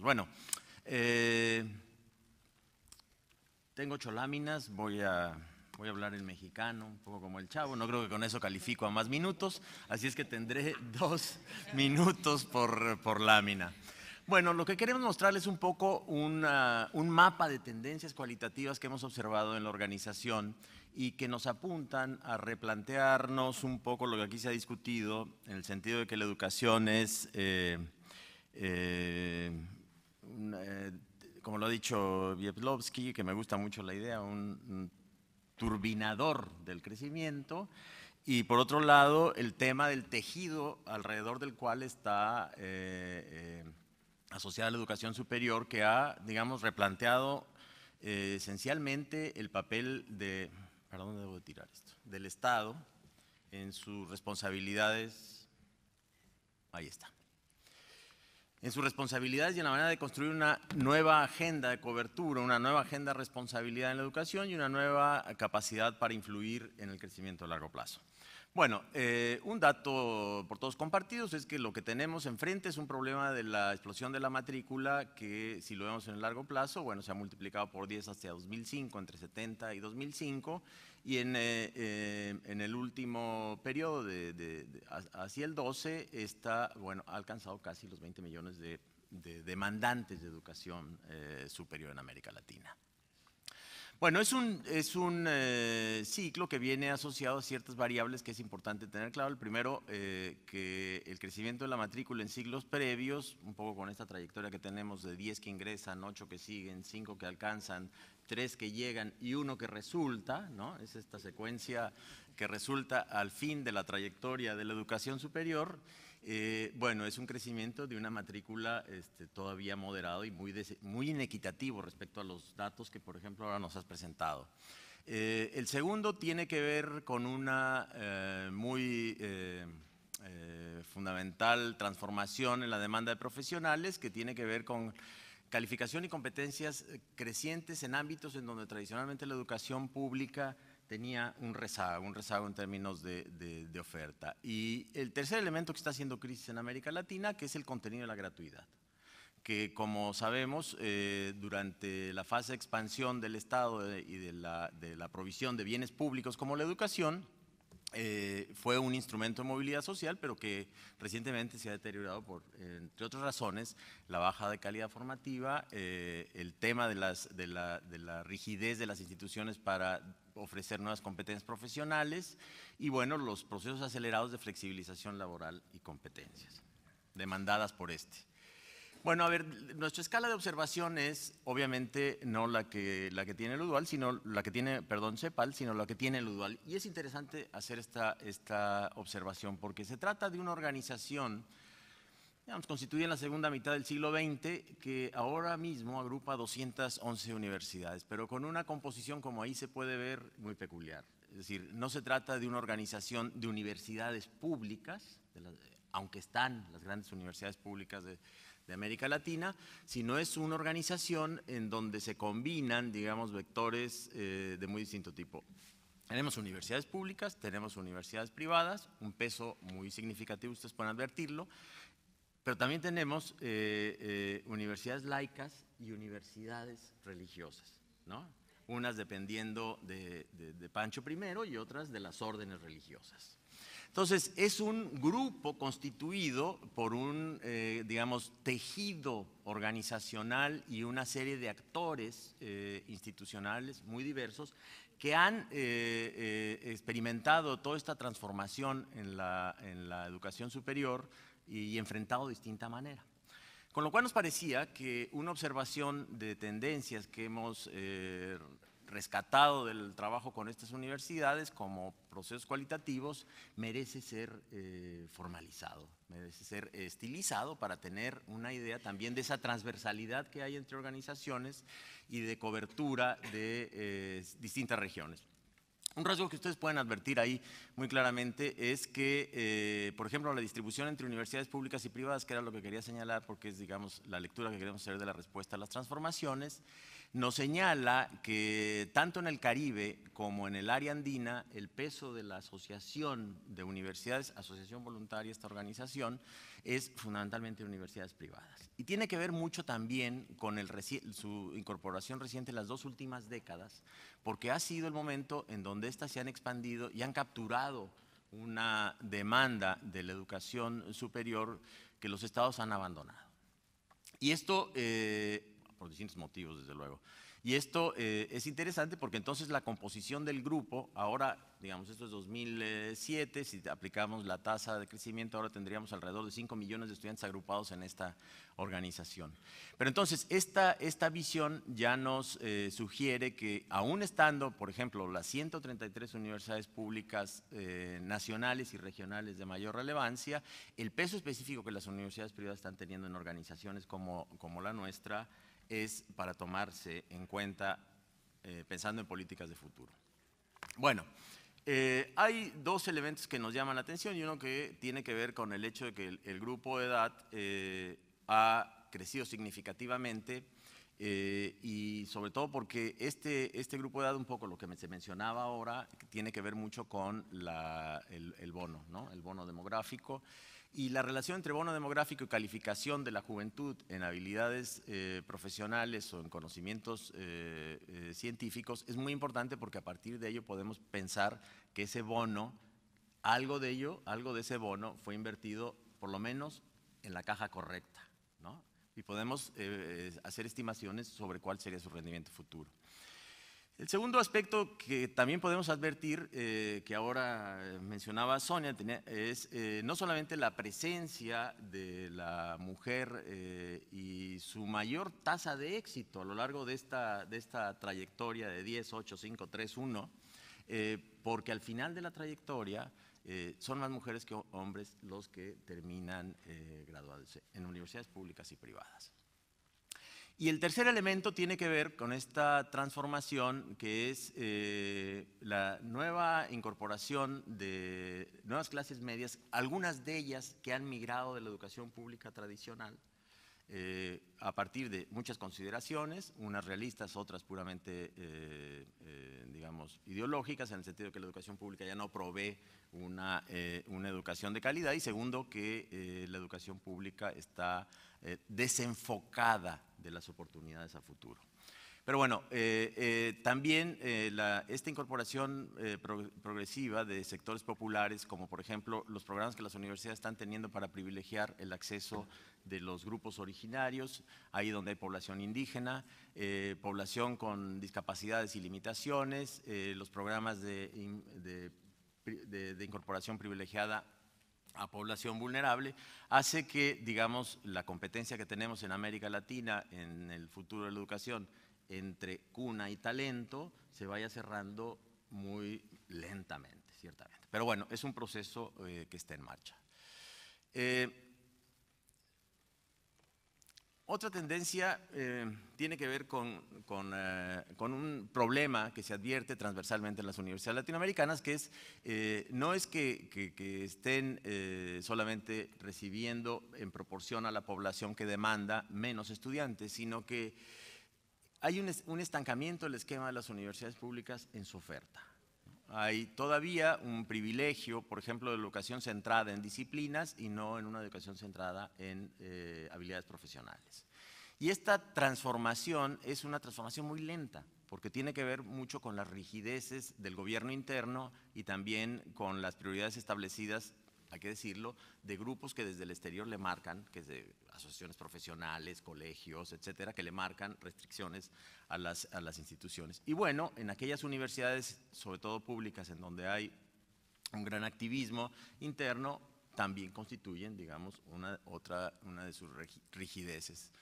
Bueno, eh, tengo ocho láminas, voy a, voy a hablar en mexicano, un poco como el chavo, no creo que con eso califico a más minutos, así es que tendré dos minutos por, por lámina. Bueno, lo que queremos mostrarles es un poco un mapa de tendencias cualitativas que hemos observado en la organización y que nos apuntan a replantearnos un poco lo que aquí se ha discutido, en el sentido de que la educación es eh, eh, eh, como lo ha dicho Bieplowski, que me gusta mucho la idea, un, turbinador del crecimiento, y por otro lado el tema del tejido alrededor del cual está eh, eh, asociada la educación superior, que ha, digamos, replanteado esencialmente el papel de, debo tirar esto? Del Estado en sus responsabilidades. Ahí está en sus responsabilidades y en la manera de construir una nueva agenda de cobertura, una nueva agenda de responsabilidad en la educación y una nueva capacidad para influir en el crecimiento a largo plazo. Bueno, eh, un dato por todos compartidos es que lo que tenemos enfrente es un problema de la explosión de la matrícula que si lo vemos en el largo plazo, bueno, se ha multiplicado por 10 hasta 2005, entre 70 y 2005, y eh, eh, en, el último periodo hacia el 12 está, bueno, ha alcanzado casi los 20 millones de, demandantes de educación superior en América Latina. Bueno, es un, eh, ciclo que viene asociado a ciertas variables que es importante tener claro. El primero, eh, que el crecimiento de la matrícula en siglos previos, un poco con esta trayectoria que tenemos de 10 que ingresan, 8 que siguen, 5 que alcanzan, 3 que llegan y 1 que resulta, ¿no? Es esta secuencia que resulta al fin de la trayectoria de la educación superior. Eh, bueno, es un crecimiento de una matrícula este, todavía moderado y muy, inequitativo respecto a los datos que, por ejemplo, ahora nos has presentado. Eh, el segundo tiene que ver con una eh, muy fundamental transformación en la demanda de profesionales que tiene que ver con calificación y competencias crecientes en ámbitos en donde tradicionalmente la educación pública tenía un rezago, un rezago en términos de, oferta. Y el tercer elemento que está haciendo crisis en América Latina, que es el contenido de la gratuidad, que como sabemos, eh, durante la fase de expansión del Estado eh, y de la provisión de bienes públicos como la educación, eh, fue un instrumento de movilidad social, pero que recientemente se ha deteriorado por, entre otras razones, la baja de calidad formativa, eh, el tema de, la, de, la, rigidez de las instituciones para ofrecer nuevas competencias profesionales y, bueno, los procesos acelerados de flexibilización laboral y competencias demandadas por este. Bueno, a ver, nuestra escala de observación es, obviamente, no la que, la que tiene el UDUAL, sino la que tiene, perdón, CEPAL, sino la que tiene el UDUAL. Y es interesante hacer esta, esta observación porque se trata de una organización digamos, constituida en la segunda mitad del siglo XX, que ahora mismo agrupa 211 universidades, pero con una composición, como ahí se puede ver, muy peculiar. Es decir, no se trata de una organización de universidades públicas, aunque están las grandes universidades públicas de, de América Latina, sino es una organización en donde se combinan, digamos, vectores eh, de muy distinto tipo. Tenemos universidades públicas, tenemos universidades privadas, un peso muy significativo, ustedes pueden advertirlo, pero también tenemos eh, eh, universidades laicas y universidades religiosas. ¿no? unas dependiendo de, Pancho I y otras de las órdenes religiosas. Entonces, es un grupo constituido por un, eh, digamos, tejido organizacional y una serie de actores eh, institucionales muy diversos que han eh, experimentado toda esta transformación en la, en la educación superior y enfrentado de distinta manera. Con lo cual nos parecía que una observación de tendencias que hemos eh, rescatado del trabajo con estas universidades como procesos cualitativos merece ser eh, formalizado, merece ser estilizado para tener una idea también de esa transversalidad que hay entre organizaciones y de cobertura de eh, distintas regiones. Un rasgo que ustedes pueden advertir ahí muy claramente es que, eh, por ejemplo, la distribución entre universidades públicas y privadas, que era lo que quería señalar porque es, digamos, la lectura que queremos hacer de la respuesta a las transformaciones, nos señala que tanto en el Caribe como en el área andina, el peso de la Asociación de Universidades, Asociación Voluntaria, esta organización, es fundamentalmente universidades privadas. Y tiene que ver mucho también con su incorporación reciente en las dos últimas décadas, porque ha sido el momento en donde éstas se han expandido y han capturado una demanda de la educación superior que los estados han abandonado. Y esto eh, por distintos motivos, desde luego. Y esto eh, es interesante porque entonces la composición del grupo, ahora, digamos, esto es 2007, si aplicamos la tasa de crecimiento, ahora tendríamos alrededor de 5 millones de estudiantes agrupados en esta organización. Pero entonces, esta, esta visión ya nos eh, sugiere que aún estando, por ejemplo, las 133 universidades públicas eh, nacionales y regionales de mayor relevancia, el peso específico que las universidades privadas están teniendo en organizaciones como, como la nuestra, es para tomarse en cuenta eh, pensando en políticas de futuro. Bueno, eh, hay dos elementos que nos llaman la atención y uno que tiene que ver con el hecho de que el, grupo de edad eh, ha crecido significativamente eh, y sobre todo porque este, este grupo de edad, un poco lo que se mencionaba ahora, tiene que ver mucho con el, bono, ¿no? el bono demográfico. Y la relación entre bono demográfico y calificación de la juventud en habilidades eh, profesionales o en conocimientos eh, científicos es muy importante porque a partir de ello podemos pensar que ese bono, algo de ello, algo de ese bono fue invertido por lo menos en la caja correcta y podemos eh, eh, hacer estimaciones sobre cuál sería su rendimiento futuro. El segundo aspecto que también podemos advertir, eh, que ahora mencionaba Sonia, es no solamente la presencia de la mujer y su mayor tasa de éxito a lo largo de esta, de esta trayectoria de 10, 8, 5, 3, 1, porque al final de la trayectoria eh, son más mujeres que hombres los que terminan eh, graduándose en universidades públicas y privadas. Y el tercer elemento tiene que ver con esta transformación que es eh, la nueva incorporación de nuevas clases medias, algunas de ellas que han migrado de la educación pública tradicional eh, a partir de muchas consideraciones, unas realistas, otras puramente, eh, eh, digamos, ideológicas, en el sentido de que la educación pública ya no provee una, una educación de calidad, y segundo, que la educación pública está desenfocada de las oportunidades a futuro. Pero bueno, eh, eh, también eh, esta incorporación progresiva de sectores populares, como por ejemplo los programas que las universidades están teniendo para privilegiar el acceso de los grupos originarios, ahí donde hay población indígena, población con discapacidades y limitaciones, los programas de incorporación privilegiada a población vulnerable, hace que, digamos, la competencia que tenemos en América Latina en el futuro de la educación entre cuna y talento se vaya cerrando muy lentamente, ciertamente. Pero bueno, es un proceso eh, que está en marcha. Eh, otra tendencia eh, tiene que ver con, un problema que se advierte transversalmente en las universidades latinoamericanas, que es, no es que estén solamente recibiendo en proporción a la población que demanda menos estudiantes, sino que hay un, estancamiento del esquema de las universidades públicas en su oferta. Hay todavía un privilegio, por ejemplo, de educación centrada en disciplinas y no en una educación centrada en eh, habilidades profesionales. Y esta transformación es una transformación muy lenta, porque tiene que ver mucho con las rigideces del gobierno interno y también con las prioridades establecidas hay que decirlo, de grupos que desde el exterior le marcan, que es de asociaciones profesionales, colegios, etcétera, que le marcan restricciones a las, a las instituciones. Y bueno, en aquellas universidades, sobre todo públicas, en donde hay un gran activismo interno, también constituyen, digamos, una, otra, una de sus rigideces.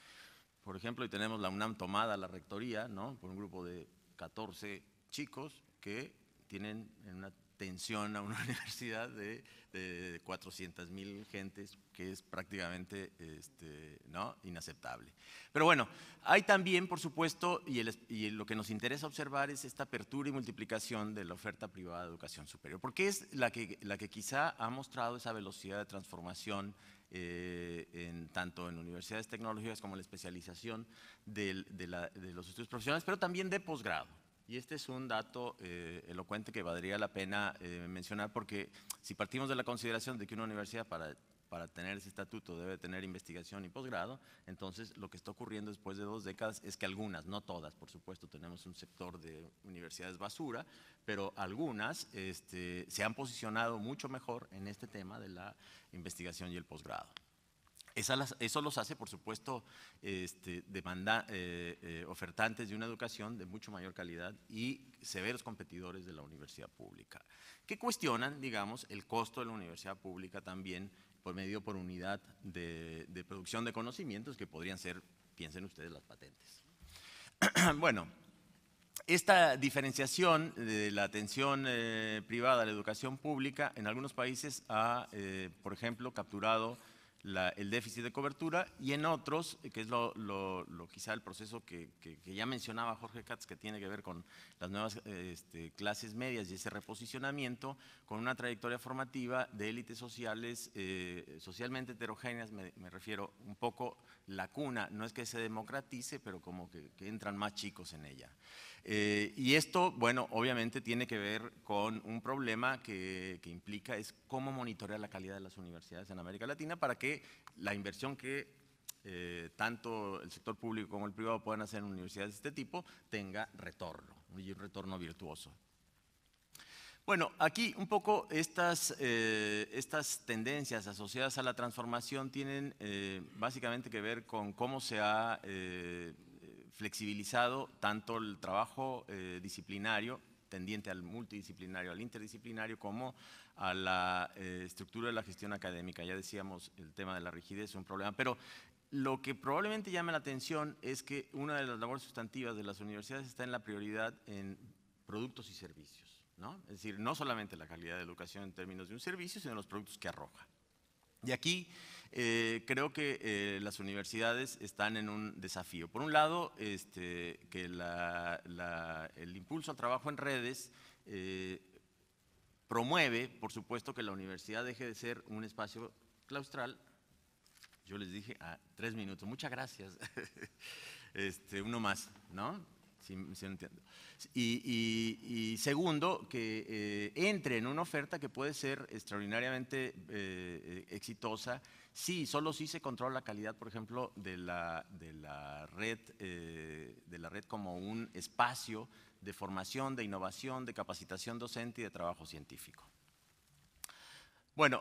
Por ejemplo, hoy tenemos la UNAM tomada, la rectoría, ¿no? por un grupo de 14 chicos que tienen en una atención a una universidad de, de 400 mil gentes, que es prácticamente este, inaceptable. Pero bueno, hay también, por supuesto, y, lo que nos interesa observar es esta apertura y multiplicación de la oferta privada de educación superior, porque es la que, la quizá ha mostrado esa velocidad de transformación eh, tanto en universidades tecnológicas como en la especialización de, de los estudios profesionales, pero también de posgrado. Y este es un dato eh, elocuente que valdría la pena eh, mencionar porque si partimos de la consideración de que una universidad para, tener ese estatuto debe tener investigación y posgrado, entonces lo que está ocurriendo después de dos décadas es que algunas, no todas, por supuesto, tenemos un sector de universidades basura, pero algunas este, se han posicionado mucho mejor en este tema de la investigación y el posgrado eso los hace, por supuesto, este, demanda, eh, eh, ofertantes de una educación de mucho mayor calidad y severos competidores de la universidad pública, que cuestionan, digamos, el costo de la universidad pública también por medio por unidad de, producción de conocimientos que podrían ser, piensen ustedes, las patentes. bueno, esta diferenciación de la atención eh, privada a la educación pública en algunos países ha, por ejemplo, capturado el déficit de cobertura y en otros, que es lo, quizá el proceso que, ya mencionaba Jorge Katz, que tiene que ver con las nuevas este, clases medias y ese reposicionamiento, con una trayectoria formativa de élites sociales, eh, socialmente heterogéneas, me, refiero un poco la cuna, no es que se democratice, pero como que entran más chicos en ella. Eh, y esto, bueno, obviamente tiene que ver con un problema que, implica es cómo monitorear la calidad de las universidades en América Latina para que la inversión que eh, tanto el sector público como el privado puedan hacer en universidades de este tipo tenga retorno, y un retorno virtuoso. Bueno, aquí un poco estas, eh, estas tendencias asociadas a la transformación tienen básicamente que ver con cómo se ha flexibilizado tanto el trabajo eh, disciplinario, tendiente al multidisciplinario, al interdisciplinario, como a la eh, estructura de la gestión académica. Ya decíamos, el tema de la rigidez es un problema, pero lo que probablemente llame la atención es que una de las labores sustantivas de las universidades está en la prioridad en productos y servicios. ¿no? Es decir, no solamente la calidad de educación en términos de un servicio, sino los productos que arroja. Y aquí eh, creo que eh, las universidades están en un desafío. Por un lado, este, que el impulso al trabajo en redes eh, promueve, por supuesto, que la universidad deje de ser un espacio claustral. Yo les dije a ah, tres minutos, muchas gracias. Este, uno más, ¿no? Y, segundo, que eh, entre en una oferta que puede ser extraordinariamente eh, exitosa si, solo si se controla la calidad, por ejemplo, de la, de la red, eh, de la red como un espacio de formación, de innovación, de capacitación docente y de trabajo científico. Bueno,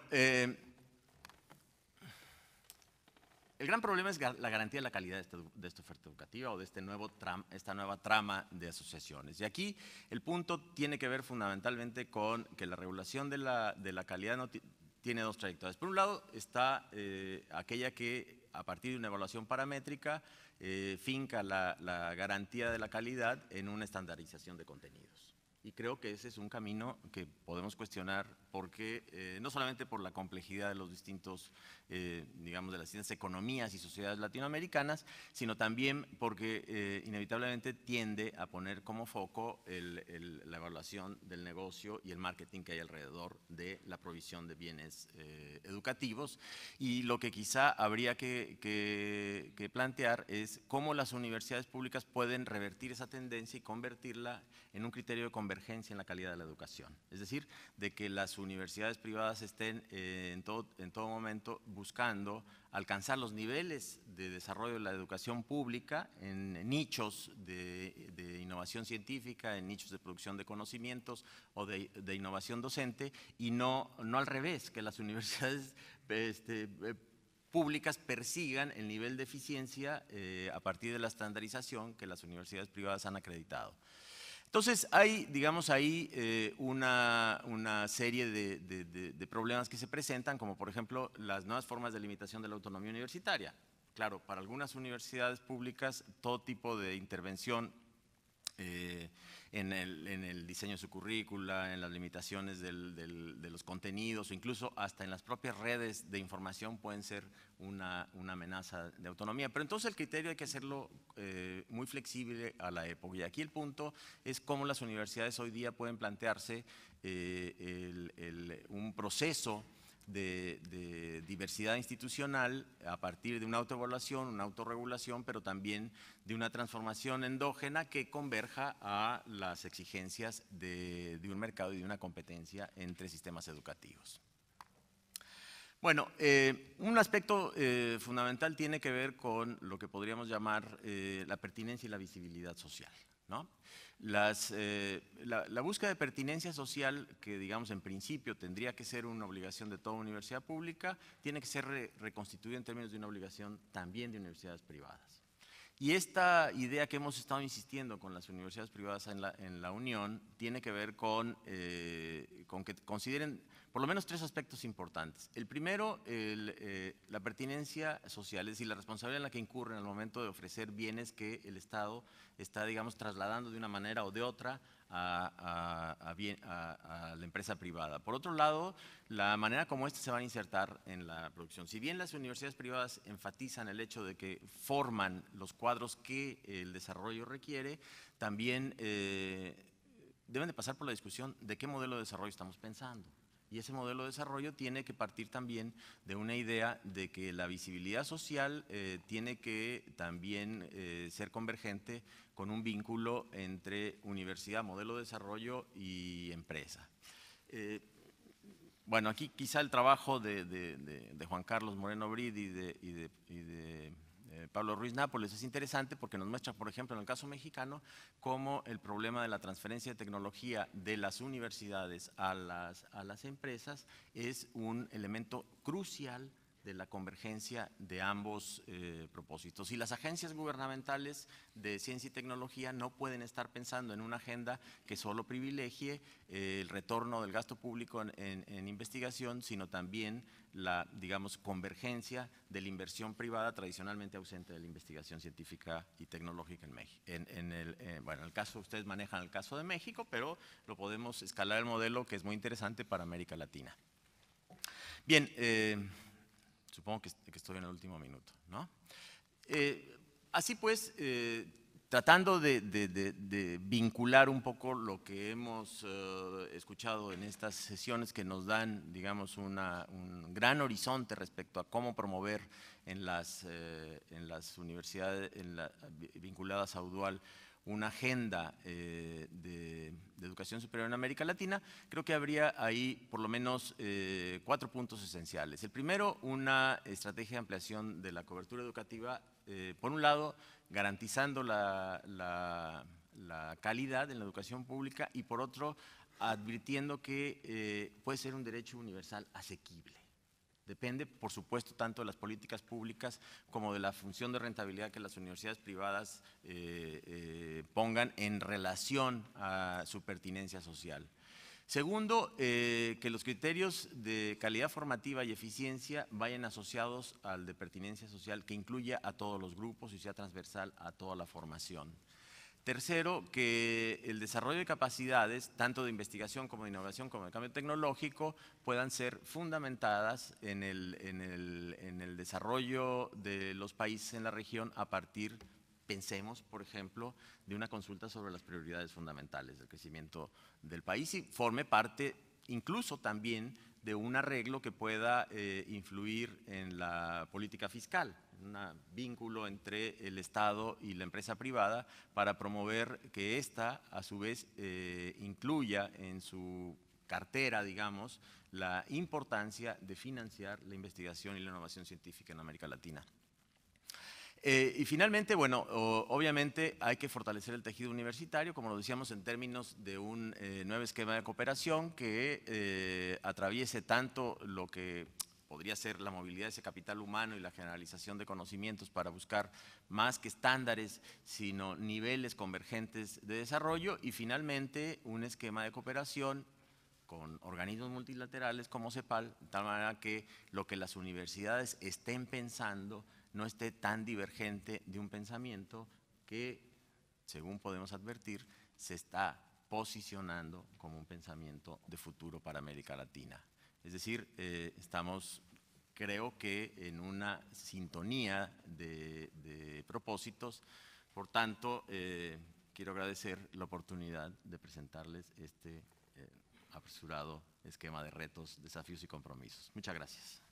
el gran problema es la garantía de la calidad de esta, oferta educativa o de este nuevo esta nueva trama de asociaciones. Y aquí el punto tiene que ver fundamentalmente con que la regulación de la, calidad tiene dos trayectorias. Por un lado está eh, aquella que a partir de una evaluación paramétrica eh, finca la garantía de la calidad en una estandarización de contenidos. Y creo que ese es un camino que podemos cuestionar porque eh, no solamente por la complejidad de los distintos, eh, digamos, de las distintas economías y sociedades latinoamericanas, sino también porque eh, inevitablemente tiende a poner como foco la evaluación del negocio y el marketing que hay alrededor de la provisión de bienes educativos. Y lo que quizá habría que, que plantear es cómo las universidades públicas pueden revertir esa tendencia y convertirla en un criterio de conversión en la calidad de la educación. Es decir, de que las universidades privadas estén eh, en, todo, en todo momento buscando alcanzar los niveles de desarrollo de la educación pública en nichos de, innovación científica, en nichos de producción de conocimientos o de, innovación docente y no, no al revés, que las universidades este, eh, públicas persigan el nivel de eficiencia eh, a partir de la estandarización que las universidades privadas han acreditado. Entonces, hay, digamos, ahí eh, una, una, serie de, problemas que se presentan, como por ejemplo las nuevas formas de limitación de la autonomía universitaria. Claro, para algunas universidades públicas todo tipo de intervención eh, en, el, diseño de su currícula, en las limitaciones de los contenidos, incluso hasta en las propias redes de información pueden ser una, amenaza de autonomía. Pero entonces el criterio hay que hacerlo eh, muy flexible a la época. Y aquí el punto es cómo las universidades hoy día pueden plantearse eh, un proceso de, diversidad institucional a partir de una autoevaluación, una autorregulación, pero también de una transformación endógena que converja a las exigencias de, un mercado y de una competencia entre sistemas educativos. Bueno, eh, un aspecto eh, fundamental tiene que ver con lo que podríamos llamar eh, la pertinencia y la visibilidad social. ¿no? Eh, la, búsqueda de pertinencia social, que digamos en principio tendría que ser una obligación de toda universidad pública, tiene que ser reconstituida en términos de una obligación también de universidades privadas. Y esta idea que hemos estado insistiendo con las universidades privadas en la, Unión tiene que ver con, eh, con que consideren por lo menos tres aspectos importantes. El primero, eh, la pertinencia social, es decir, la responsabilidad en la que incurren al momento de ofrecer bienes que el Estado está, digamos, trasladando de una manera o de otra a, la empresa privada. Por otro lado, la manera como éstas se van a insertar en la producción. Si bien las universidades privadas enfatizan el hecho de que forman los cuadros que el desarrollo requiere, también eh, deben de pasar por la discusión de qué modelo de desarrollo estamos pensando. Y ese modelo de desarrollo tiene que partir también de una idea de que la visibilidad social eh, tiene que también eh, ser convergente con un vínculo entre universidad, modelo de desarrollo y empresa. Eh, bueno, aquí quizá el trabajo de, Juan Carlos Moreno Brid y de eh, Pablo Ruiz Nápoles es interesante porque nos muestra, por ejemplo, en el caso mexicano, cómo el problema de la transferencia de tecnología de las universidades a las, a las empresas es un elemento crucial de la convergencia de ambos eh, propósitos. Y las agencias gubernamentales de ciencia y tecnología no pueden estar pensando en una agenda que solo privilegie eh, el retorno del gasto público en investigación, sino también la, digamos, convergencia de la inversión privada tradicionalmente ausente de la investigación científica y tecnológica en México. En, en el, eh, bueno, caso, ustedes manejan el caso de México, pero lo podemos escalar el modelo que es muy interesante para América Latina. Bien, eh, supongo que, estoy en el último minuto, ¿no? Eh, así pues, tratando de, vincular un poco lo que hemos eh, escuchado en estas sesiones que nos dan, digamos, un gran horizonte respecto a cómo promover en las, eh, en las universidades en vinculadas a UDUAL una agenda eh, de, educación superior en América Latina, creo que habría ahí por lo menos cuatro puntos esenciales. El primero, una estrategia de ampliación de la cobertura educativa eh, por un lado, garantizando la, calidad en la educación pública y por otro, advirtiendo que eh, puede ser un derecho universal asequible. Depende, por supuesto, tanto de las políticas públicas como de la función de rentabilidad que las universidades privadas eh, pongan en relación a su pertinencia social. Segundo, eh, que los criterios de calidad formativa y eficiencia vayan asociados al de pertinencia social, que incluya a todos los grupos y sea transversal a toda la formación. Tercero, que el desarrollo de capacidades, tanto de investigación como de innovación como de cambio tecnológico, puedan ser fundamentadas en el, en el desarrollo de los países en la región a partir de Pensemos, por ejemplo, de una consulta sobre las prioridades fundamentales del crecimiento del país y forme parte incluso también de un arreglo que pueda eh, influir en la política fiscal, un vínculo entre el Estado y la empresa privada para promover que ésta, a su vez, eh, incluya en su cartera, digamos, la importancia de financiar la investigación y la innovación científica en América Latina. Eh, y finalmente, bueno, obviamente hay que fortalecer el tejido universitario, como lo decíamos, en términos de un eh, nuevo esquema de cooperación que eh, atraviese tanto lo que podría ser la movilidad de ese capital humano y la generalización de conocimientos para buscar más que estándares, sino niveles convergentes de desarrollo y finalmente un esquema de cooperación con organismos multilaterales como CEPAL, de tal manera que lo que las universidades estén pensando no esté tan divergente de un pensamiento que, según podemos advertir, se está posicionando como un pensamiento de futuro para América Latina. Es decir, eh, estamos, creo que, en una sintonía de, propósitos. Por tanto, eh, quiero agradecer la oportunidad de presentarles este eh, apresurado esquema de retos, desafíos y compromisos. Muchas gracias.